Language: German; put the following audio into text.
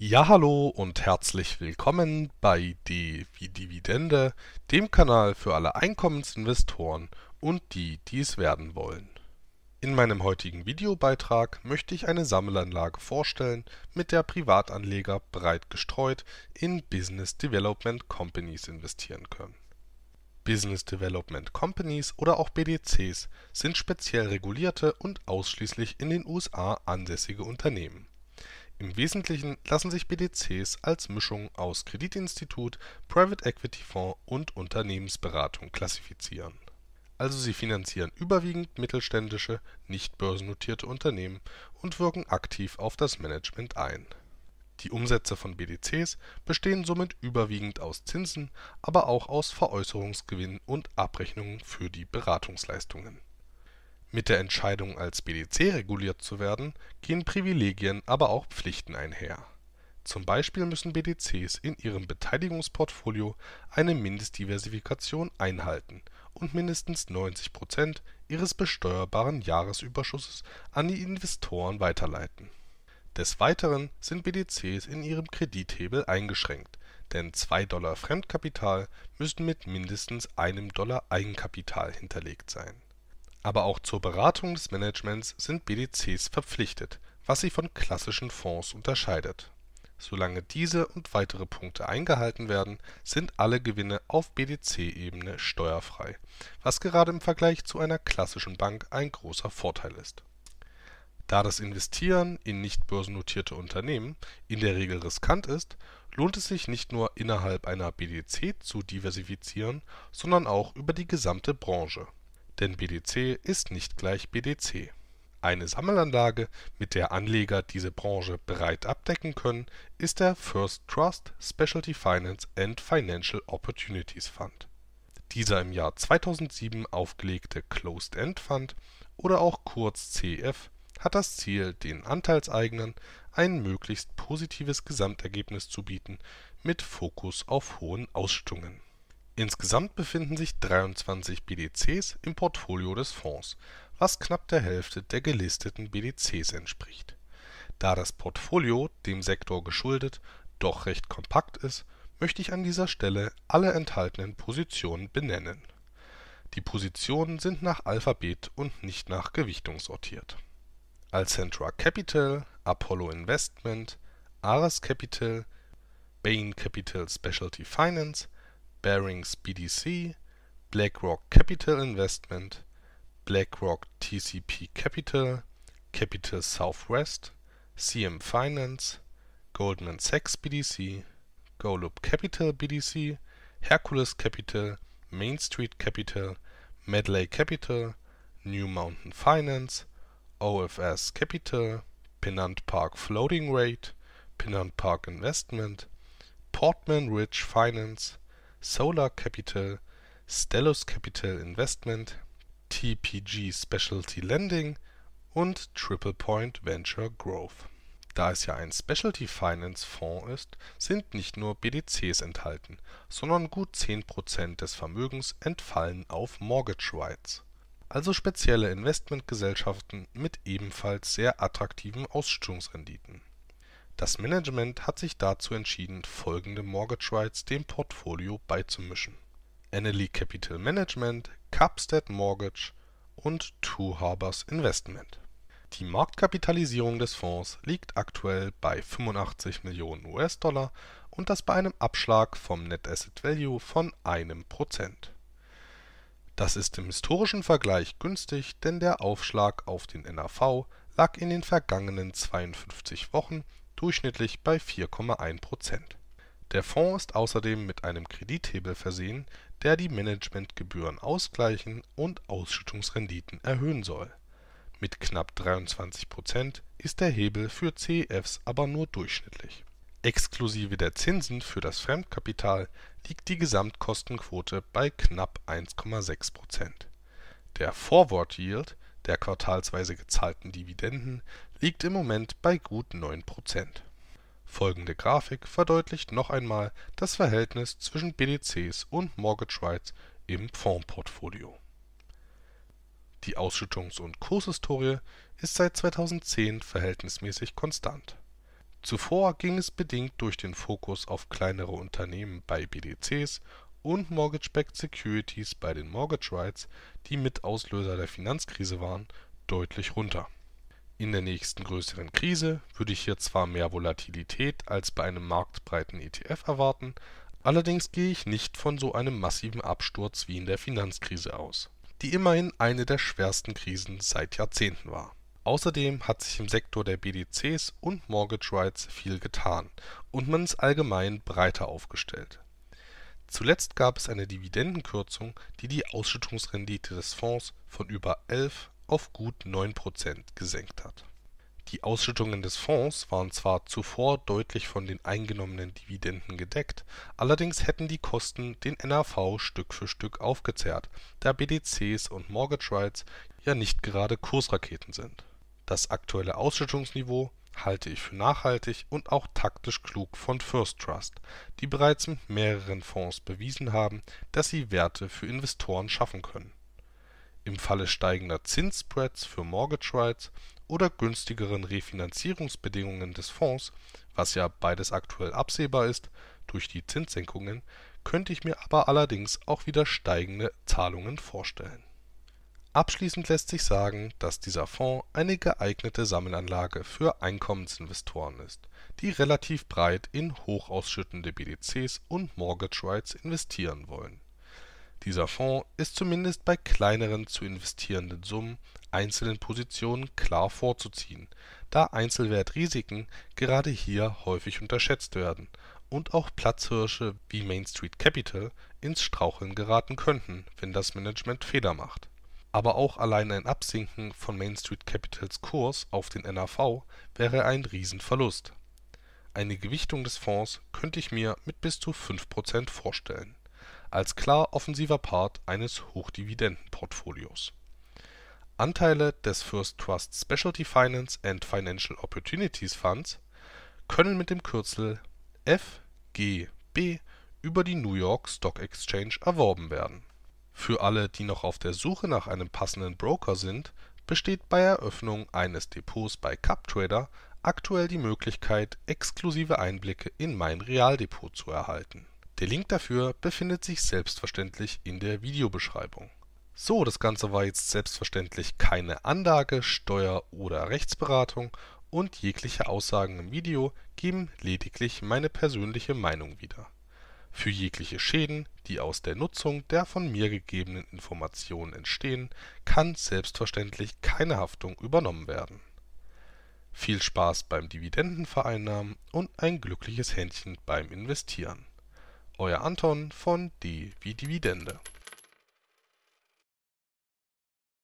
Ja, hallo und herzlich willkommen bei D Dividende, dem Kanal für alle Einkommensinvestoren und die, die es werden wollen. In meinem heutigen Videobeitrag möchte ich eine Sammelanlage vorstellen, mit der Privatanleger breit gestreut in Business Development Companies investieren können. Business Development Companies oder auch BDCs sind speziell regulierte und ausschließlich in den USA ansässige Unternehmen. Im Wesentlichen lassen sich BDCs als Mischung aus Kreditinstitut, Private Equity Fonds und Unternehmensberatung klassifizieren. Also sie finanzieren überwiegend mittelständische, nicht börsennotierte Unternehmen und wirken aktiv auf das Management ein. Die Umsätze von BDCs bestehen somit überwiegend aus Zinsen, aber auch aus Veräußerungsgewinnen und Abrechnungen für die Beratungsleistungen mit der Entscheidung, als BDC reguliert zu werden, gehen Privilegien, aber auch Pflichten einher. Zum Beispiel müssen BDCs in ihrem Beteiligungsportfolio eine Mindestdiversifikation einhalten und mindestens 90 ihres besteuerbaren Jahresüberschusses an die Investoren weiterleiten. Des Weiteren sind BDCs in ihrem Kredithebel eingeschränkt, denn 2 Dollar Fremdkapital müssen mit mindestens einem Dollar Eigenkapital hinterlegt sein aber auch zur Beratung des Managements sind BDCs verpflichtet, was sie von klassischen Fonds unterscheidet. Solange diese und weitere Punkte eingehalten werden, sind alle Gewinne auf BDC-Ebene steuerfrei, was gerade im Vergleich zu einer klassischen Bank ein großer Vorteil ist. Da das Investieren in nicht börsennotierte Unternehmen in der Regel riskant ist, lohnt es sich nicht nur innerhalb einer BDC zu diversifizieren, sondern auch über die gesamte Branche denn BDC ist nicht gleich BDC. Eine Sammelanlage, mit der Anleger diese Branche breit abdecken können, ist der First Trust Specialty Finance and Financial Opportunities Fund. Dieser im Jahr 2007 aufgelegte Closed-End Fund oder auch kurz CEF hat das Ziel, den Anteilseignern ein möglichst positives Gesamtergebnis zu bieten mit Fokus auf hohen Ausschüttungen Insgesamt befinden sich 23 BDCs im Portfolio des Fonds, was knapp der Hälfte der gelisteten BDCs entspricht. Da das Portfolio, dem Sektor geschuldet, doch recht kompakt ist, möchte ich an dieser Stelle alle enthaltenen Positionen benennen. Die Positionen sind nach Alphabet und nicht nach Gewichtung sortiert. Alcentra Capital, Apollo Investment, Ares Capital, Bain Capital Specialty Finance Barings BDC, BlackRock Capital Investment, BlackRock TCP Capital, Capital Southwest, CM Finance, Goldman Sachs BDC, Golub Capital BDC, Hercules Capital, Main Street Capital, Medley Capital, New Mountain Finance, OFS Capital, Pennant Park Floating Rate, Pennant Park Investment, Portman Ridge Finance, Solar Capital, Stellus Capital Investment, TPG Specialty Lending und Triple Point Venture Growth. Da es ja ein Specialty Finance Fonds ist, sind nicht nur BDCs enthalten, sondern gut 10% des Vermögens entfallen auf Mortgage Rights, also spezielle Investmentgesellschaften mit ebenfalls sehr attraktiven Ausschüttungsrenditen das Management hat sich dazu entschieden, folgende Mortgage Rights dem Portfolio beizumischen: Annaly e Capital Management, Capstat Mortgage und Two Harbors Investment. Die Marktkapitalisierung des Fonds liegt aktuell bei 85 Millionen US-Dollar und das bei einem Abschlag vom Net Asset Value von einem Prozent. Das ist im historischen Vergleich günstig, denn der Aufschlag auf den NAV lag in den vergangenen 52 Wochen durchschnittlich bei 4,1 Der Fonds ist außerdem mit einem Kredithebel versehen, der die Managementgebühren ausgleichen und Ausschüttungsrenditen erhöhen soll. Mit knapp 23 ist der Hebel für CEFs aber nur durchschnittlich. Exklusive der Zinsen für das Fremdkapital liegt die Gesamtkostenquote bei knapp 1,6 Der Forward Yield der quartalsweise gezahlten Dividenden liegt im Moment bei gut 9%. Folgende Grafik verdeutlicht noch einmal das Verhältnis zwischen BDCs und Mortgage Rights im Fondsportfolio. Die Ausschüttungs und Kurshistorie ist seit 2010 verhältnismäßig konstant. Zuvor ging es bedingt durch den Fokus auf kleinere Unternehmen bei BDCs und Mortgage-Backed Securities bei den Mortgage Rights, die Mitauslöser der Finanzkrise waren, deutlich runter in der nächsten größeren Krise würde ich hier zwar mehr Volatilität als bei einem marktbreiten ETF erwarten, allerdings gehe ich nicht von so einem massiven Absturz wie in der Finanzkrise aus, die immerhin eine der schwersten Krisen seit Jahrzehnten war. Außerdem hat sich im Sektor der BDCs und Mortgage Rights viel getan und man ist allgemein breiter aufgestellt. Zuletzt gab es eine Dividendenkürzung, die die Ausschüttungsrendite des Fonds von über 11 auf gut 9 gesenkt hat. Die Ausschüttungen des Fonds waren zwar zuvor deutlich von den eingenommenen Dividenden gedeckt, allerdings hätten die Kosten den NAV Stück für Stück aufgezehrt, da BDCs und Mortgage Rights ja nicht gerade Kursraketen sind. Das aktuelle Ausschüttungsniveau halte ich für nachhaltig und auch taktisch klug von First Trust, die bereits mit mehreren Fonds bewiesen haben, dass sie Werte für Investoren schaffen können im Falle steigender Zinsspreads für Mortgage Rights oder günstigeren Refinanzierungsbedingungen des Fonds (was ja beides aktuell absehbar ist durch die Zinssenkungen) könnte ich mir aber allerdings auch wieder steigende Zahlungen vorstellen. Abschließend lässt sich sagen, dass dieser Fonds eine geeignete Sammelanlage für Einkommensinvestoren ist, die relativ breit in hochausschüttende BDCs und Mortgage Rights investieren wollen dieser Fonds ist zumindest bei kleineren zu investierenden Summen einzelnen Positionen klar vorzuziehen, da Einzelwertrisiken gerade hier häufig unterschätzt werden und auch Platzhirsche wie Main Street Capital ins Straucheln geraten könnten, wenn das Management Fehler macht. Aber auch allein ein Absinken von Main Street Capitals Kurs auf den NAV wäre ein Riesenverlust. Eine Gewichtung des Fonds könnte ich mir mit bis zu 5 vorstellen als klar offensiver Part eines Hochdividendenportfolios. Anteile des First Trust Specialty Finance and Financial Opportunities Funds können mit dem Kürzel FGB über die New York Stock Exchange erworben werden. Für alle, die noch auf der Suche nach einem passenden Broker sind, besteht bei Eröffnung eines Depots bei CupTrader aktuell die Möglichkeit, exklusive Einblicke in mein Realdepot zu erhalten der Link dafür befindet sich selbstverständlich in der Videobeschreibung. So, das Ganze war jetzt selbstverständlich keine Anlage, Steuer- oder Rechtsberatung und jegliche Aussagen im Video geben lediglich meine persönliche Meinung wieder. Für jegliche Schäden, die aus der Nutzung der von mir gegebenen Informationen entstehen, kann selbstverständlich keine Haftung übernommen werden. Viel Spaß beim Dividendenvereinnahmen und ein glückliches Händchen beim Investieren. Euer Anton von D wie Dividende.